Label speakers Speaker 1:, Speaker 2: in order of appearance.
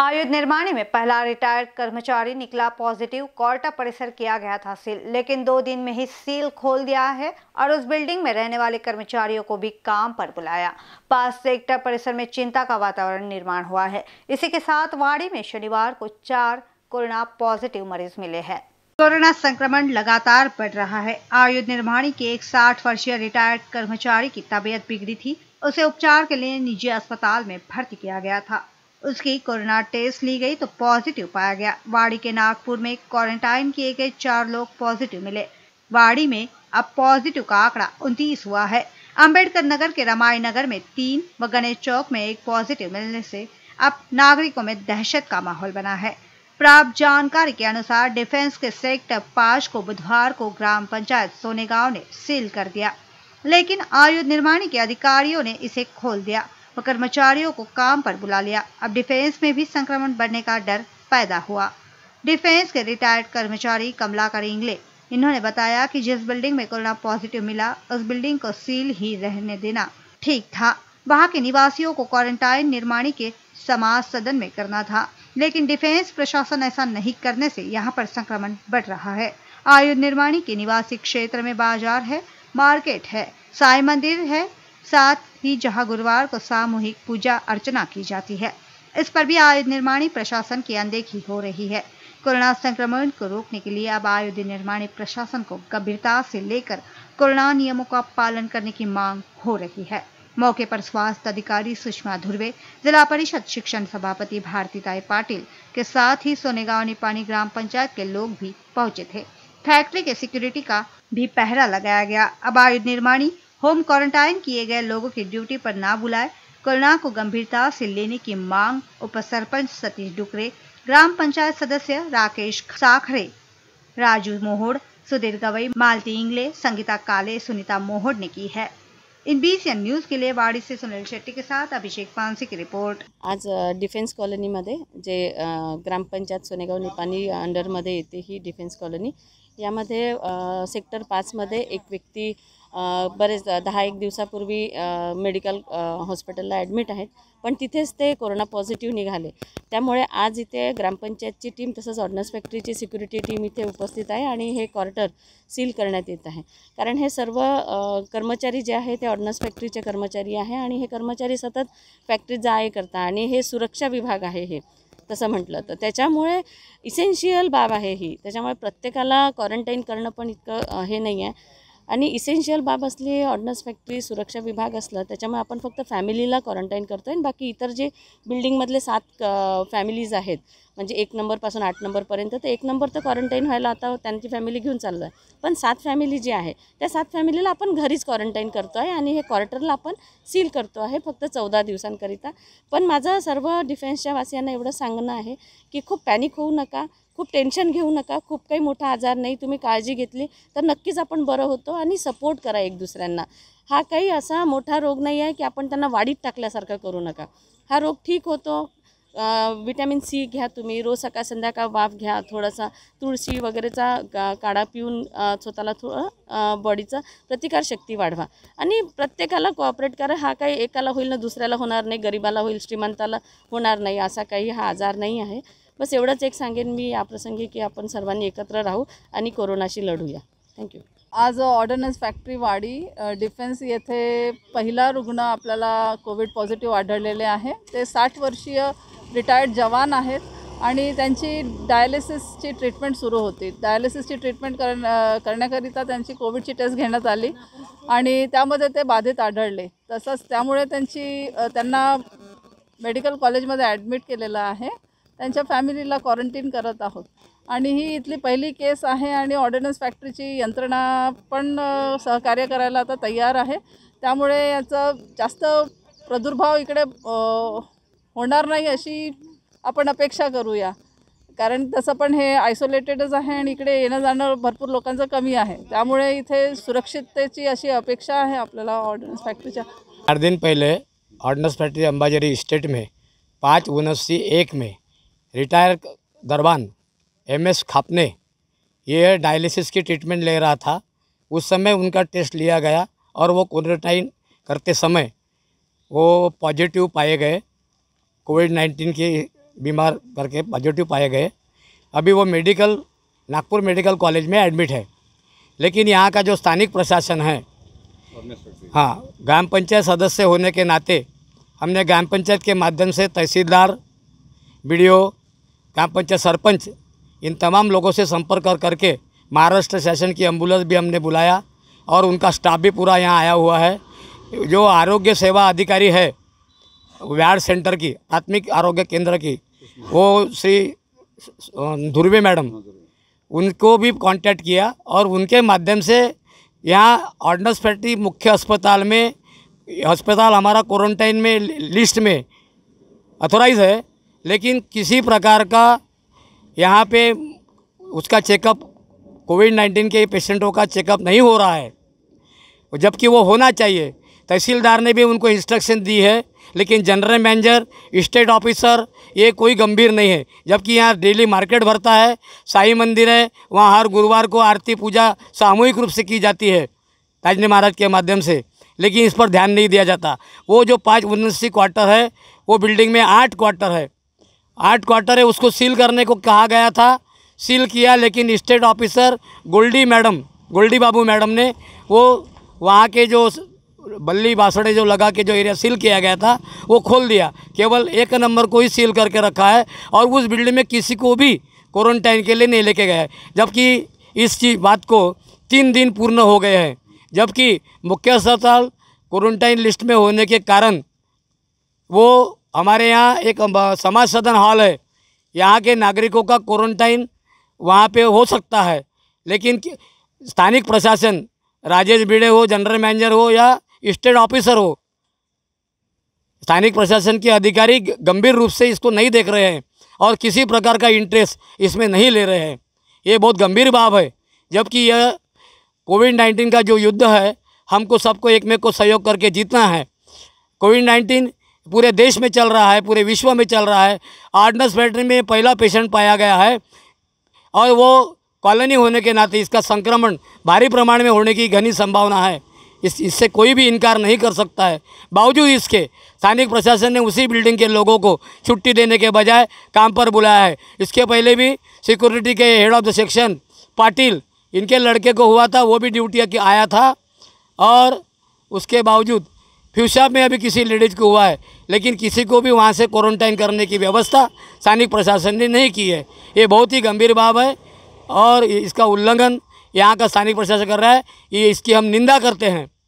Speaker 1: आयुध निर्माणी में पहला रिटायर्ड कर्मचारी निकला पॉजिटिव कोर्टा परिसर किया गया था सील लेकिन दो दिन में ही सील खोल दिया है और उस बिल्डिंग में रहने वाले कर्मचारियों को भी काम पर बुलाया पास सेक्टर परिसर में चिंता का वातावरण निर्माण हुआ है इसी के साथ वाड़ी में शनिवार को चार कोरोना पॉजिटिव मरीज मिले हैं कोरोना संक्रमण लगातार बढ़ रहा है आयुध निर्माणी के एक साठ वर्षीय रिटायर्ड कर्मचारी की तबीयत बिगड़ी थी उसे उपचार के लिए निजी अस्पताल में भर्ती किया गया था उसकी कोरोना टेस्ट ली गई तो पॉजिटिव पाया गया वाड़ी के नागपुर में क्वारंटाइन किए गए चार लोग पॉजिटिव मिले वाड़ी में अब पॉजिटिव का आंकड़ा उनतीस हुआ है अम्बेडकर नगर के रमाई नगर में तीन व गणेश चौक में एक पॉजिटिव मिलने से अब नागरिकों में दहशत का माहौल बना है प्राप्त जानकारी के अनुसार डिफेंस के सेक्टर पांच को बुधवार को ग्राम पंचायत सोनेगांव ने सील कर दिया लेकिन आयुध निर्माणी के अधिकारियों ने इसे खोल दिया कर्मचारियों को काम पर बुला लिया अब डिफेंस में भी संक्रमण बढ़ने का डर पैदा हुआ डिफेंस के रिटायर्ड कर्मचारी कमलाकर इंगले इन्होंने बताया कि जिस बिल्डिंग में कोरोना पॉजिटिव मिला उस बिल्डिंग को सील ही रहने देना ठीक था वहाँ के निवासियों को क्वारंटाइन निर्माणी के समाज सदन में करना था लेकिन डिफेंस प्रशासन ऐसा नहीं करने से यहाँ पर संक्रमण बढ़ रहा है आयुध निर्माणी के निवासी क्षेत्र में बाजार है मार्केट है साई मंदिर है साथ ही जहां गुरुवार को सामूहिक पूजा अर्चना की जाती है इस पर भी आयु निर्माणी प्रशासन की अनदेखी हो रही है कोरोना संक्रमण को रोकने के लिए अब आयुध निर्माण प्रशासन को गंभीरता से लेकर कोरोना नियमों का पालन करने की मांग हो रही है मौके पर स्वास्थ्य अधिकारी सुषमा धुर्वे जिला परिषद शिक्षण सभापति भारती ताई पाटिल के साथ ही सोनेगांव निपानी ग्राम पंचायत के लोग भी पहुंचे थे फैक्ट्री के सिक्योरिटी का भी पहरा लगाया गया अब आयुध निर्माणी होम क्वारंटाइन किए गए लोगों की ड्यूटी पर ना बुलाए कोरोना को गंभीरता से लेने की मांग उप सरपंच सतीश डुकरे ग्राम पंचायत सदस्य राकेश साखरे राजू मोहोड़ सुधीर गवई मालती इंगले संगीता काले सुनीता मोहोड़ ने की है इन बीस या न्यूज के लिए वाड़ी से सुनील शेट्टी के साथ अभिषेक पानसी की रिपोर्ट आज डिफेंस कॉलोनी मध्य जे पंचायत सोनेगा निपानी
Speaker 2: अंडर मध्य ही डिफेन्स कॉलोनी यामध्ये सेक्टर पांच मध्य एक व्यक्ति बरेच दहा एक दिवसापूर्वी मेडिकल हॉस्पिटलला ॲडमिट आहेत पण तिथेच ते कोरोना पॉझिटिव्ह निघाले त्यामुळे आज इथे ग्रामपंचायतची टीम तसंच ऑर्डनन्स फॅक्टरीची सिक्युरिटी टीम इथे उपस्थित आहे आणि हे क्वार्टर सील करण्यात येत आहे कारण हे सर्व कर्मचारी जे आहे ते ऑर्डनन्स फॅक्टरीचे कर्मचारी आहे आणि हे कर्मचारी सतत फॅक्टरीत जा करता आणि हे सुरक्षा विभाग आहे हे तसं म्हटलं तर त्याच्यामुळे इसेन्शियल बाब आहे ही त्याच्यामुळे प्रत्येकाला क्वारंटाईन करणं पण इतकं हे नाही आहे आणि इसेन्शियल बाब असली ऑर्डनन्स फॅक्टरी सुरक्षा विभाग असलं त्याच्यामुळे आपण फक्त फॅमिलीला क्वारंटाईन करतो आहे बाकी इतर जे बिल्डिंगमधले सात फॅमिलीज आहेत म्हणजे एक नंबरपासून आठ नंबरपर्यंत तर एक नंबर तर क्वारंटाईन व्हायला आता त्यांची फॅमिली घेऊन चाललं आहे पण सात फॅमिली जी आहे त्या सात फॅमिलीला आपण घरीच क्वारंटाईन करतो आहे आणि हे क्वार्टरला आपण सील करतो आहे फक्त चौदा दिवसांकरिता पण माझं सर्व डिफेन्सच्या वासियांना एवढं सांगणं आहे की खूप पॅनिक होऊ नका खूप टेन्शन घेऊ नका खूप काही मोठा आजार नाही तुम्ही काळजी घेतली तर नक्कीच आपण बरं होतो आणि सपोर्ट करा एक दुसऱ्यांना हा काही असा मोठा रोग नाही आहे की आपण त्यांना वाढीत टाकल्यासारखा करू नका हा रोग ठीक होतो विटॅमिन सी घ्या तुम्ही रोज सकाळ संध्याकाळ वाफ घ्या थोडासा तुळशी वगैरेचा काढा पिऊन स्वतःला थोडं बॉडीचा प्रतिकारशक्ती वाढवा आणि प्रत्येकाला कोऑपरेट करा हा काही एकाला होईल ना दुसऱ्याला होणार नाही गरिबाला होईल श्रीमंताला होणार नाही असा काही हा आजार नाही आहे बस एवढंच एक सांगेन मी या प्रसंगी की आपण सर्वांनी एकत्र राहू आणि कोरोनाशी लढूया थँक्यू आज ऑर्डनन्स फॅक्टरी
Speaker 3: वाडी डिफेन्स येथे पहिला रुग्ण आपल्याला कोविड पॉझिटिव्ह आढळलेले आहे ते साठ वर्षीय रिटायर्ड जवान आहेत आणि त्यांची डायलिसिसची ट्रीटमेंट सुरू होती डायलिसिसची ट्रीटमेंट कर करण्याकरिता त्यांची कोविडची टेस्ट घेण्यात आली आणि त्यामध्ये ते बाधित आढळले तसंच त्यामुळे त्यांची त्यांना मेडिकल कॉलेजमध्ये ॲडमिट केलेलं आहे त्यांच्या फॅमिलीला क्वारंटीन करत आहोत आणि ही इथली पहिली केस आहे आणि ऑर्डिनन्स फॅक्टरीची यंत्रणा पण सहकार्य करायला आता तयार आहे त्यामुळे याचा जास्त प्रादुर्भाव इकडे होणार नाही अशी आपण अपेक्षा करूया कारण तसं पण हे आयसोलेटेडच आहे आणि इकडे येणं जाणं भरपूर लोकांचं कमी आहे त्यामुळे इथे सुरक्षिततेची अशी अपेक्षा आहे आपल्याला ऑर्डिनन्स फॅक्टरीच्या
Speaker 4: चार दिन पहिले ऑर्डिनन्स फॅक्टरी अंबाजरी इस्टेट मे पाच उन्नीस एक मे रिटायर दरबान एम एस खापने ये डायलिसिस की ट्रीटमेंट ले रहा था उस समय उनका टेस्ट लिया गया और वो क्वारंटाइन करते समय वो पॉजिटिव पाए गए कोविड नाइन्टीन की बीमार करके पॉजिटिव पाए गए अभी वो मेडिकल नागपुर मेडिकल कॉलेज में एडमिट है लेकिन यहाँ का जो स्थानिक प्रशासन है हाँ ग्राम पंचायत सदस्य होने के नाते हमने ग्राम पंचायत के माध्यम से तहसीलदार बी ग्राम पंचायत सरपंच इन तमाम लोगों से संपर्क कर करके महाराष्ट्र शासन की एम्बुलेंस भी हमने बुलाया और उनका स्टाफ भी पूरा यहाँ आया हुआ है जो आरोग्य सेवा अधिकारी है व्याड सेंटर की प्राथमिक आरोग्य केंद्र की वो श्री धुर्वे मैडम उनको भी कांटेक्ट किया और उनके माध्यम से यहाँ ऑर्डनेंस फैक्ट्री मुख्य अस्पताल में अस्पताल हमारा क्वारंटाइन में लिस्ट में अथोराइज है लेकिन किसी प्रकार का यहाँ पे उसका चेकअप कोविड नाइन्टीन के पेशेंटों का चेकअप नहीं हो रहा है जबकि वो होना चाहिए तहसीलदार ने भी उनको इंस्ट्रक्शन दी है लेकिन जनरल मैनेजर स्टेट ऑफिसर ये कोई गंभीर नहीं है जबकि यहाँ डेली मार्केट भरता है साई मंदिर है वहाँ हर गुरुवार को आरती पूजा सामूहिक रूप से की जाती है ताजने महाराज के माध्यम से लेकिन इस पर ध्यान नहीं दिया जाता वो जो पाँच उन्नीस क्वार्टर है वो बिल्डिंग में आठ क्वार्टर है आठ क्वार्टर है उसको सील करने को कहा गया था सील किया लेकिन state officer Goldie madam Goldie Babu madam ने वो वहाँ के जो बल्ली बासड़े जो लगा के जो एरिया सील किया गया था वो खोल दिया केवल एक नंबर को ही सील करके रखा है और उस बिल्डिंग में किसी को भी क्वारंटाइन के लिए नहीं लेके है जबकि इस चीज बात को तीन दिन पूर्ण हो गए हैं जबकि मुख्य अस्पताल क्वारंटाइन लिस्ट में होने के कारण वो हमारे यहाँ एक समाज सदन हॉल है यहाँ के नागरिकों का क्वारंटाइन वहाँ पे हो सकता है लेकिन स्थानिक प्रशासन राजेश भिड़े हो जनरल मैनेजर हो या स्टेट ऑफिसर हो स्थानिक प्रशासन के अधिकारी गंभीर रूप से इसको नहीं देख रहे हैं और किसी प्रकार का इंटरेस्ट इसमें नहीं ले रहे हैं ये बहुत गंभीर बाब है जबकि यह कोविड नाइन्टीन का जो युद्ध है हमको सबको एक में को सहयोग करके जीतना है कोविड नाइन्टीन पूरे देश में चल रहा है पूरे विश्व में चल रहा है आर्डनस फैक्ट्री में पहला पेशेंट पाया गया है और वो कॉलोनी होने के नाते इसका संक्रमण भारी प्रमाण में होने की घनी संभावना है इस इससे कोई भी इनकार नहीं कर सकता है बावजूद इसके स्थानिक प्रशासन ने उसी बिल्डिंग के लोगों को छुट्टी देने के बजाय काम पर बुलाया है इसके पहले भी सिक्योरिटी के head of the section Patil इनके लड़के को हुआ था वो भी ड्यूटी आया था और उसके बावजूद फ्यूसाब में अभी किसी लेडीज को हुआ है लेकिन किसी को भी वहाँ से क्वारंटाइन करने की व्यवस्था स्थानिक प्रशासन ने नहीं की है ये बहुत ही गंभीर बाब है और इसका उल्लंघन यहाँ का स्थानीय प्रशासन कर रहा है ये इसकी हम निंदा करते हैं